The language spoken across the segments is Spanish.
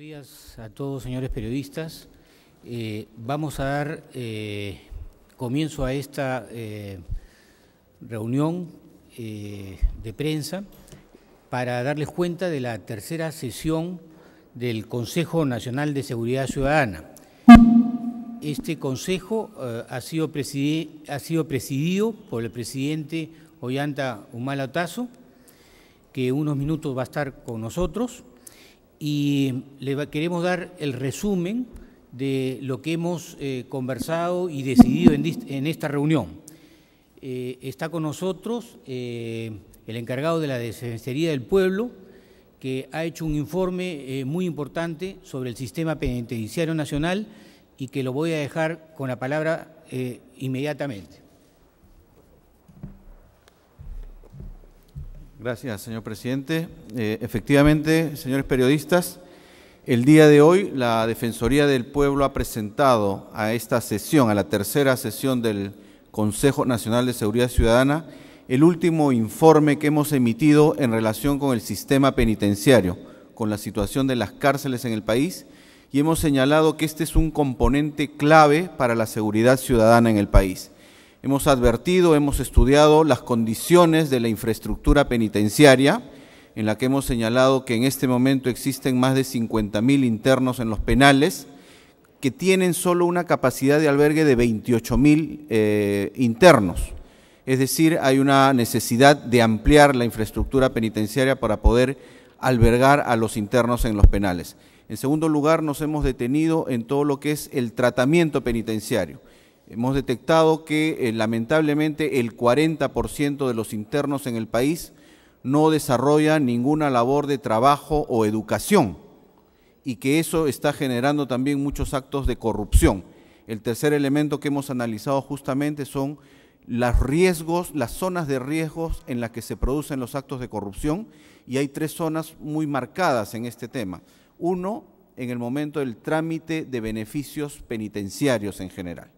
Buenos días a todos, señores periodistas. Eh, vamos a dar eh, comienzo a esta eh, reunión de prensa para darles cuenta de la tercera sesión del Consejo Nacional de Seguridad Ciudadana. Este consejo ha sido, ha, sido presidido por el presidente Ollanta Humala Tazo, que unos minutos va a estar con nosotros y le queremos dar el resumen de lo que hemos eh, conversado y decidido en, esta reunión. Eh, está con nosotros eh, el encargado de la Defensoría del Pueblo, que ha hecho un informe muy importante sobre el sistema penitenciario nacional y que lo voy a dejar con la palabra inmediatamente. Gracias, señor presidente. Eh, efectivamente, señores periodistas, el día de hoy la Defensoría del Pueblo ha presentado a esta sesión, a la tercera sesión del Consejo Nacional de Seguridad Ciudadana, el último informe que hemos emitido en relación con el sistema penitenciario, con la situación de las cárceles en el país, y hemos señalado que este es un componente clave para la seguridad ciudadana en el país hemos advertido, hemos estudiado las condiciones de la infraestructura penitenciaria, en la que hemos señalado que en este momento existen más de 50.000 internos en los penales, que tienen solo una capacidad de albergue de 28.000 eh, internos. Es decir, hay una necesidad de ampliar la infraestructura penitenciaria para poder albergar a los internos en los penales. En segundo lugar, nos hemos detenido en todo lo que es el tratamiento penitenciario. Hemos detectado que eh, lamentablemente el 40% de los internos en el país no desarrolla ninguna labor de trabajo o educación y que eso está generando también muchos actos de corrupción. El tercer elemento que hemos analizado justamente son los riesgos, las zonas de riesgos en las que se producen los actos de corrupción y hay tres zonas muy marcadas en este tema. Uno, en el momento del trámite de beneficios penitenciarios en general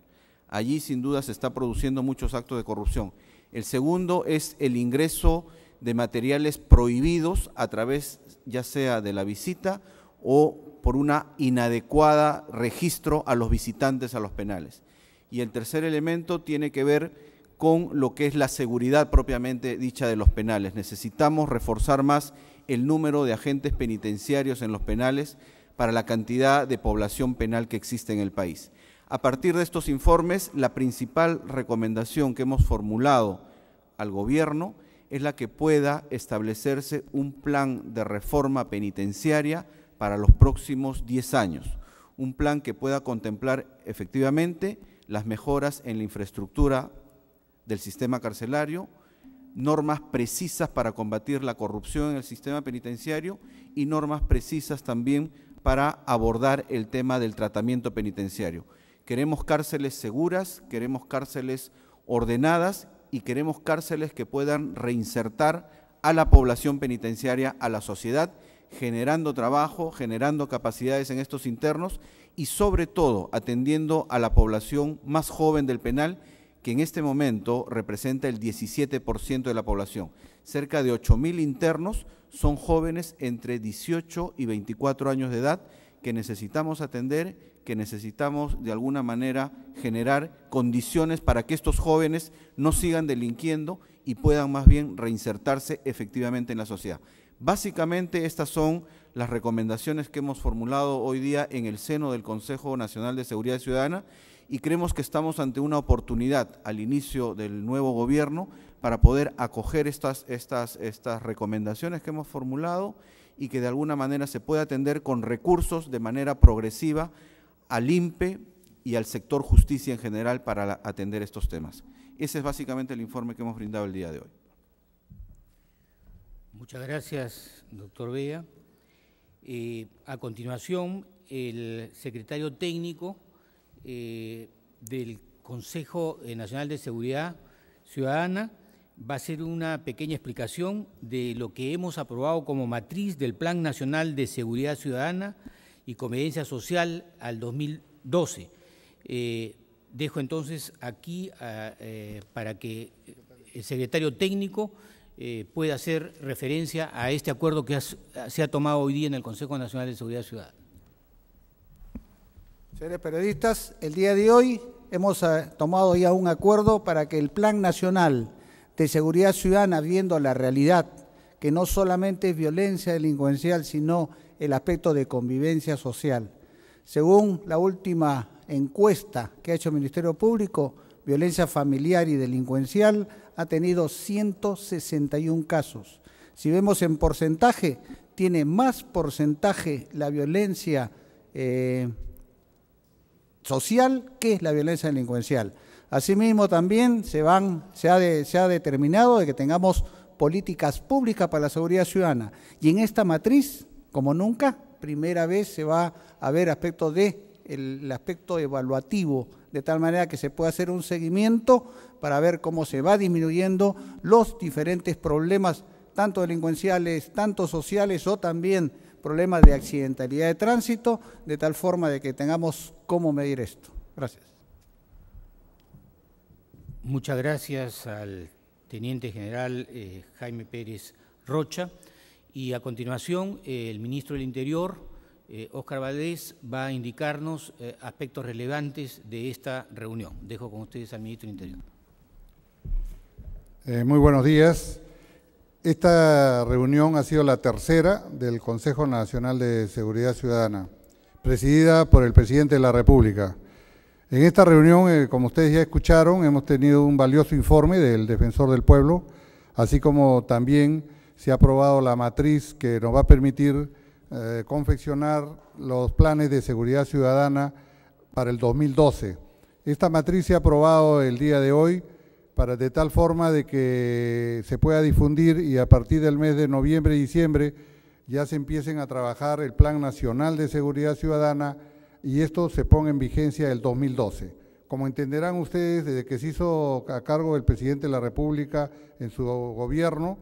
Allí sin duda se está produciendo muchos actos de corrupción. El segundo es el ingreso de materiales prohibidos a través ya sea de la visita o por una inadecuada registro a los visitantes a los penales. Y el tercer elemento tiene que ver con lo que es la seguridad propiamente dicha de los penales. Necesitamos reforzar más el número de agentes penitenciarios en los penales para la cantidad de población penal que existe en el país. A partir de estos informes, la principal recomendación que hemos formulado al gobierno es la que pueda establecerse un plan de reforma penitenciaria para los próximos 10 años, un plan que pueda contemplar efectivamente las mejoras en la infraestructura del sistema carcelario, normas precisas para combatir la corrupción en el sistema penitenciario y normas precisas también para abordar el tema del tratamiento penitenciario. Queremos cárceles seguras, queremos cárceles ordenadas y queremos cárceles que puedan reinsertar a la población penitenciaria, a la sociedad, generando trabajo, generando capacidades en estos internos y sobre todo atendiendo a la población más joven del penal, que en este momento representa el 17% de la población. Cerca de 8.000 internos son jóvenes entre 18 y 24 años de edad que necesitamos atender que necesitamos de alguna manera generar condiciones para que estos jóvenes no sigan delinquiendo y puedan más bien reinsertarse efectivamente en la sociedad. Básicamente estas son las recomendaciones que hemos formulado hoy día en el seno del Consejo Nacional de Seguridad Ciudadana y creemos que estamos ante una oportunidad al inicio del nuevo gobierno para poder acoger estas, estas, estas recomendaciones que hemos formulado y que de alguna manera se pueda atender con recursos de manera progresiva al INPE y al sector justicia en general para atender estos temas. Ese es básicamente el informe que hemos brindado el día de hoy. Muchas gracias, doctor vea eh, a continuación, el secretario técnico eh, del Consejo eh, Nacional de Seguridad Ciudadana va a hacer una pequeña explicación de lo que hemos aprobado como matriz del Plan Nacional de Seguridad Ciudadana y Convivencia Social al 2012. Eh, dejo entonces aquí eh, para que el secretario técnico eh, pueda hacer referencia a este acuerdo que se ha tomado hoy día en el Consejo Nacional de Seguridad Ciudadana. Señores periodistas, el día de hoy hemos tomado ya un acuerdo para que el Plan Nacional de Seguridad Ciudadana, viendo la realidad que no solamente es violencia delincuencial, sino el aspecto de convivencia social. Según la última encuesta que ha hecho el Ministerio Público, violencia familiar y delincuencial ha tenido 161 casos. Si vemos en porcentaje, tiene más porcentaje la violencia eh, social que la violencia delincuencial. Asimismo, también se, van, se, ha se ha determinado de que tengamos políticas públicas para la seguridad ciudadana. Y en esta matriz, como nunca, primera vez se va a ver aspecto de el aspecto evaluativo, de tal manera que se pueda hacer un seguimiento para ver cómo se va disminuyendo los diferentes problemas, tanto delincuenciales, tanto sociales o también problemas de accidentalidad de tránsito, de tal forma de que tengamos cómo medir esto. Gracias. Muchas gracias al Teniente General eh, Jaime Pérez Rocha. Y a continuación, eh, el ministro del Interior, eh, Óscar Valdés, va a indicarnos aspectos relevantes de esta reunión. Dejo con ustedes al ministro del Interior. muy buenos días. Esta reunión ha sido la tercera del Consejo Nacional de Seguridad Ciudadana, presidida por el presidente de la República. En esta reunión, eh, como ustedes ya escucharon, hemos tenido un valioso informe del Defensor del Pueblo, así como también se ha aprobado la matriz que nos va a permitir eh, confeccionar los planes de seguridad ciudadana para el 2012. Esta matriz se ha aprobado el día de hoy para de tal forma de que se pueda difundir y a partir del mes de noviembre y diciembre ya se empiecen a trabajar el Plan Nacional de Seguridad Ciudadana, y esto se pone en vigencia el 2012. Como entenderán ustedes, desde que se hizo a cargo del presidente de la República en su gobierno,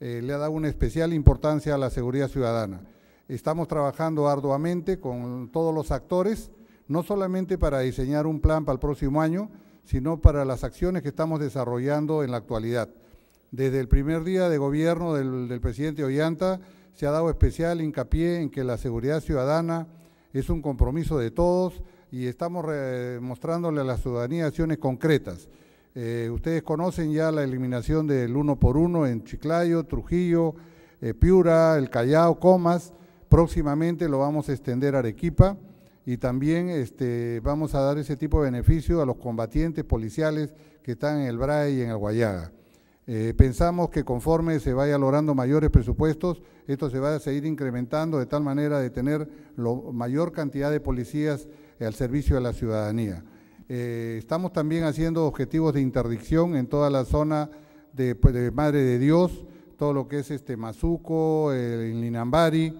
eh, le ha dado una especial importancia a la seguridad ciudadana. Estamos trabajando arduamente con todos los actores, no solamente para diseñar un plan para el próximo año, sino para las acciones que estamos desarrollando en la actualidad. Desde el primer día de gobierno del, del presidente Ollanta se ha dado especial hincapié en que la seguridad ciudadana es un compromiso de todos y estamos eh, mostrándole a la ciudadanía acciones concretas. Eh, ustedes conocen ya la eliminación del uno por uno en Chiclayo, Trujillo, eh, Piura, El Callao, Comas. Próximamente lo vamos a extender a Arequipa y también este, vamos a dar ese tipo de beneficio a los combatientes policiales que están en el BRAE y en el eh, pensamos que conforme se vaya logrando mayores presupuestos, esto se va a seguir incrementando de tal manera de tener la mayor cantidad de policías eh, al servicio de la ciudadanía. Eh, estamos también haciendo objetivos de interdicción en toda la zona de, pues, Madre de Dios, todo lo que es este Mazuco, Linambari,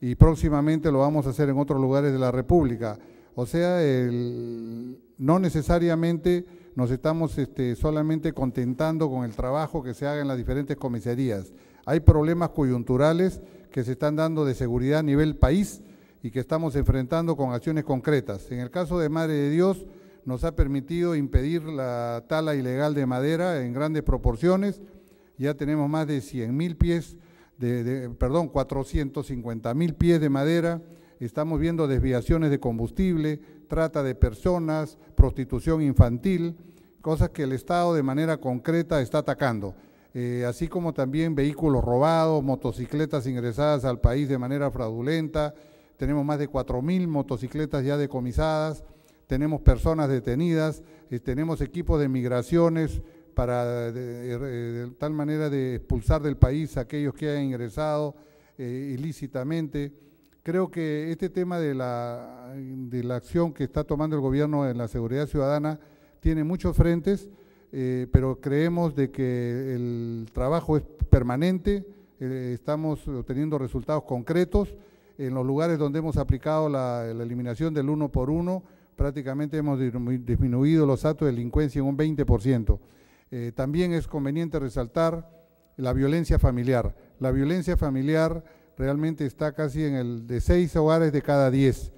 y próximamente lo vamos a hacer en otros lugares de la República. O sea, no necesariamente nos estamos este, solamente contentando con el trabajo que se haga en las diferentes comisarías. Hay problemas coyunturales que se están dando de seguridad a nivel país y que estamos enfrentando con acciones concretas. En el caso de Madre de Dios, nos ha permitido impedir la tala ilegal de madera en grandes proporciones. Ya tenemos más de 100 mil pies, de, perdón, 450 mil pies de madera. Estamos viendo desviaciones de combustible, trata de personas, prostitución infantil, cosas que el Estado de manera concreta está atacando. Eh, así como también vehículos robados, motocicletas ingresadas al país de manera fraudulenta, tenemos más de 4.000 motocicletas ya decomisadas, tenemos personas detenidas, eh, tenemos equipos de migraciones para eh, de, tal manera de expulsar del país a aquellos que hayan ingresado ilícitamente creo que este tema de la, acción que está tomando el gobierno en la seguridad ciudadana tiene muchos frentes, eh, pero creemos de que el trabajo es permanente, eh, estamos obteniendo resultados concretos. En los lugares donde hemos aplicado la, eliminación del uno por uno, prácticamente hemos disminuido los actos de delincuencia en un 20%. Eh, también es conveniente resaltar la violencia familiar. La violencia familiar realmente está casi en el de seis hogares de cada diez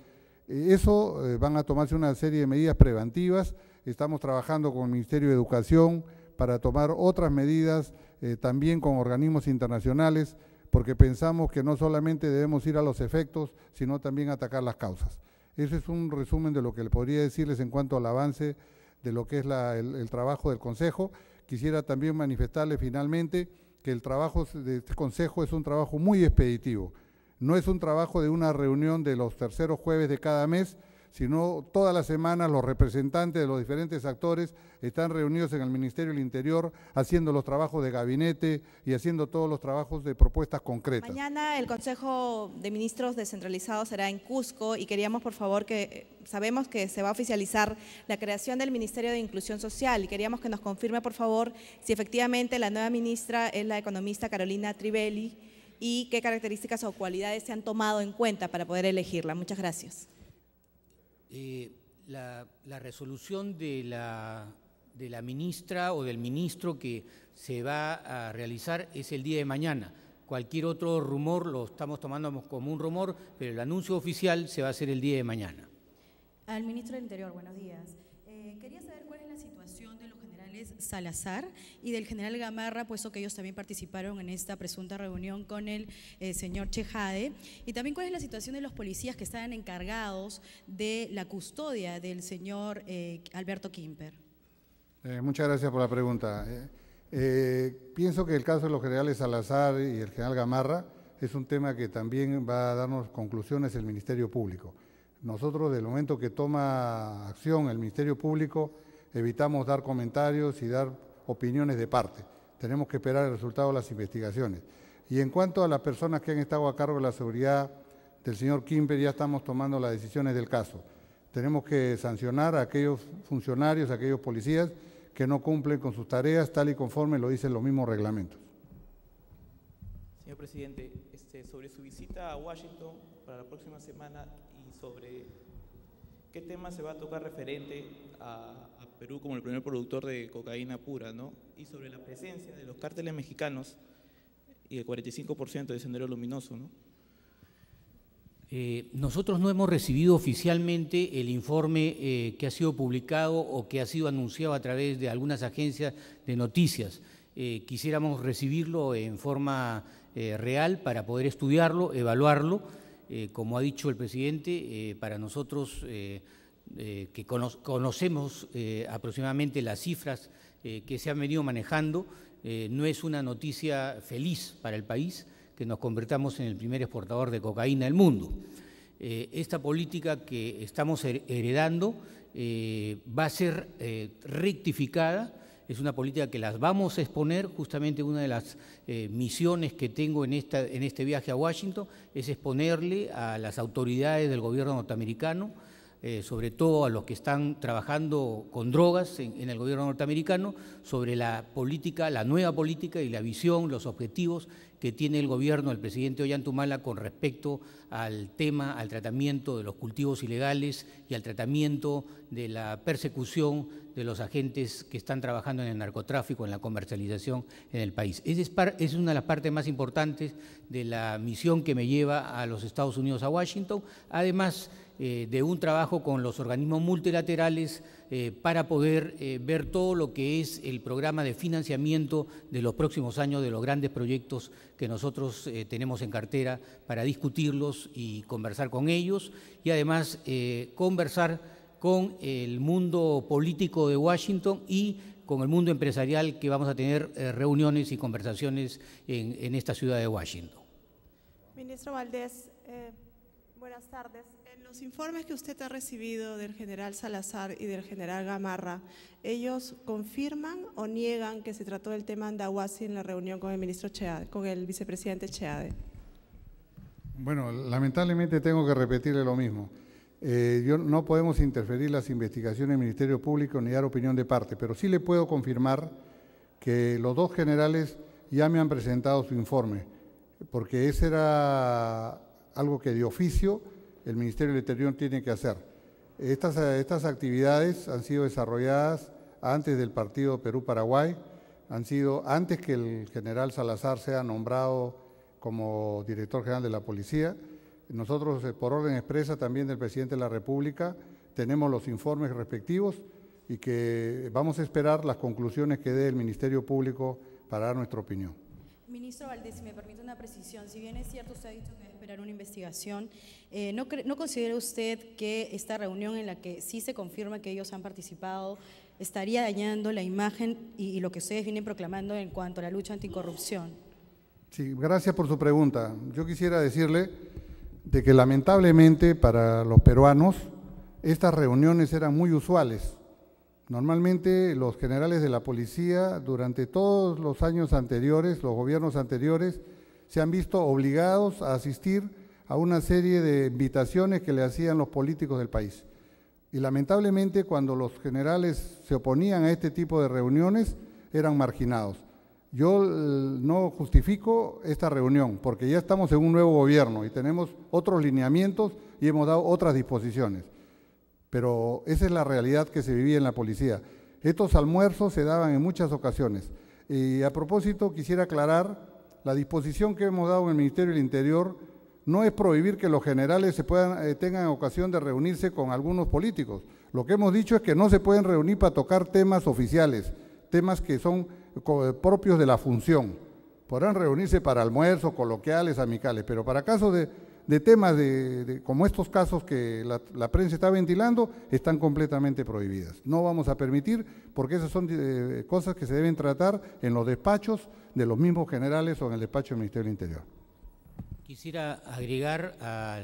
eh, Eso eh, van a tomarse una serie de medidas preventivas. Estamos trabajando con el Ministerio de Educación para tomar otras medidas, eh, también con organismos internacionales, porque pensamos que no solamente debemos ir a los efectos, sino también atacar las causas. Ese es un resumen de lo que le podría decirles en cuanto al avance de lo que es el trabajo del Consejo. Quisiera también manifestarle finalmente que el trabajo de este consejo es un trabajo muy expeditivo. No es un trabajo de una reunión de los terceros jueves de cada mes, sino todas las semanas los representantes de los diferentes actores están reunidos en el Ministerio del Interior haciendo los trabajos de gabinete y haciendo todos los trabajos de propuestas concretas. Mañana el Consejo de Ministros descentralizado será en Cusco y queríamos por favor que eh, sabemos que se va a oficializar la creación del Ministerio de Inclusión Social y queríamos que nos confirme por favor si efectivamente la nueva ministra es la economista Carolina Trivelli y qué características o cualidades se han tomado en cuenta para poder elegirla. Muchas gracias. Eh, la, resolución de la, de la ministra o del ministro que se va a realizar es el día de mañana. Cualquier otro rumor lo estamos tomando como un rumor, pero el anuncio oficial se va a hacer el día de mañana. Al ministro del Interior, buenos días. Salazar y del general Gamarra, puesto que ellos también participaron en esta presunta reunión con el eh, señor Chejade. Y también cuál es la situación de los policías que están encargados de la custodia del señor eh, Alberto Quimper. Eh, muchas gracias por la pregunta. pienso que el caso de los generales Salazar y el general Gamarra es un tema que también va a darnos conclusiones el Ministerio Público. Nosotros, del momento que toma acción el Ministerio Público, evitamos dar comentarios y dar opiniones de parte. Tenemos que esperar el resultado de las investigaciones. Y en cuanto a las personas que han estado a cargo de la seguridad del señor Kimber, ya estamos tomando las decisiones del caso. Tenemos que sancionar a aquellos funcionarios, a aquellos policías que no cumplen con sus tareas, tal y conforme lo dicen los mismos reglamentos. Señor presidente, este, sobre su visita a Washington para la próxima semana y sobre qué tema se va a tocar referente a, Perú como el primer productor de cocaína pura, ¿no? Y sobre la presencia de los cárteles mexicanos y el 45% de Sendero Luminoso, ¿no? Eh, nosotros no hemos recibido oficialmente el informe eh, que ha sido publicado o que ha sido anunciado a través de algunas agencias de noticias. Eh, quisiéramos recibirlo en forma real para poder estudiarlo, evaluarlo. como ha dicho el presidente, para nosotros eh, que conocemos eh, aproximadamente las cifras eh, que se han venido manejando, no es una noticia feliz para el país que nos convertamos en el primer exportador de cocaína del mundo. esta política que estamos heredando va a ser rectificada, es una política que las vamos a exponer, justamente una de las misiones que tengo en este viaje a Washington es exponerle a las autoridades del gobierno norteamericano eh, sobre todo a los que están trabajando con drogas en, el gobierno norteamericano, sobre la política, la nueva política y la visión, los objetivos que tiene el gobierno, del presidente Ollantumala, con respecto al tema, al tratamiento de los cultivos ilegales y al tratamiento de la persecución de los agentes que están trabajando en el narcotráfico, en la comercialización en el país. Esa es, es una de las partes más importantes de la misión que me lleva a los Estados Unidos, a Washington. Además, eh, de un trabajo con los organismos multilaterales eh, para poder eh, ver todo lo que es el programa de financiamiento de los próximos años de los grandes proyectos que nosotros tenemos en cartera para discutirlos y conversar con ellos y además conversar con el mundo político de Washington y con el mundo empresarial que vamos a tener reuniones y conversaciones en, en, esta ciudad de Washington. Ministro Valdés, buenas tardes los informes que usted ha recibido del general Salazar y del general Gamarra, ¿ellos confirman o niegan que se trató del tema Andahuasi en la reunión con el ministro Cheade, con el vicepresidente Cheade? Bueno, lamentablemente tengo que repetirle lo mismo. Eh, yo, no podemos interferir las investigaciones del Ministerio Público ni dar opinión de parte, pero sí le puedo confirmar que los dos generales ya me han presentado su informe, porque ese era algo que de oficio el Ministerio del Interior tiene que hacer. Estas, estas actividades han sido desarrolladas antes del partido Perú-Paraguay, han sido antes que el general Salazar sea nombrado como director general de la policía. Nosotros, eh, por orden expresa también del presidente de la República, tenemos los informes respectivos y que vamos a esperar las conclusiones que dé el Ministerio Público para dar nuestra opinión. Ministro Valdés, si me permite una precisión, si bien es cierto, usted ha dicho que va esperar una investigación, eh, ¿no, considera usted que esta reunión en la que sí se confirma que ellos han participado estaría dañando la imagen y, lo que ustedes vienen proclamando en cuanto a la lucha anticorrupción? Sí, gracias por su pregunta. Yo quisiera decirle de que lamentablemente para los peruanos estas reuniones eran muy usuales Normalmente los generales de la policía durante todos los años anteriores, los gobiernos anteriores, se han visto obligados a asistir a una serie de invitaciones que le hacían los políticos del país. Y lamentablemente cuando los generales se oponían a este tipo de reuniones, eran marginados. Yo eh, no justifico esta reunión porque ya estamos en un nuevo gobierno y tenemos otros lineamientos y hemos dado otras disposiciones pero esa es la realidad que se vivía en la policía. Estos almuerzos se daban en muchas ocasiones. Y a propósito, quisiera aclarar, la disposición que hemos dado en el Ministerio del Interior no es prohibir que los generales eh, tengan ocasión de reunirse con algunos políticos. Lo que hemos dicho es que no se pueden reunir para tocar temas oficiales, temas que son propios de la función. Podrán reunirse para almuerzos, coloquiales, amicales, pero para casos de de temas de, como estos casos que la, prensa está ventilando están completamente prohibidas. No vamos a permitir porque esas son eh, cosas que se deben tratar en los despachos de los mismos generales o en el despacho del Ministerio del Interior. Quisiera agregar a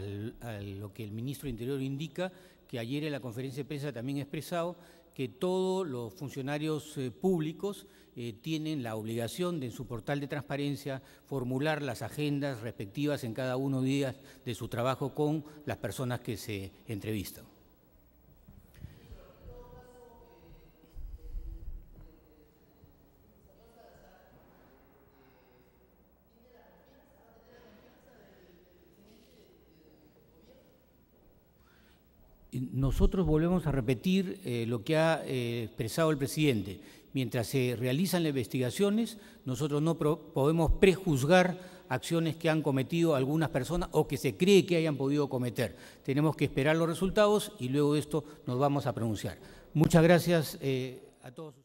lo que el ministro del Interior indica, que ayer en la conferencia de prensa también ha expresado, que todos los funcionarios eh, públicos eh, tienen la obligación de en su portal de transparencia formular las agendas respectivas en cada uno de días de su trabajo con las personas que se entrevistan. nosotros volvemos a repetir eh, lo que ha eh, expresado el presidente. Mientras se realizan las investigaciones, nosotros no podemos prejuzgar acciones que han cometido algunas personas o que se cree que hayan podido cometer. Tenemos que esperar los resultados y luego de esto nos vamos a pronunciar. Muchas gracias eh, a todos.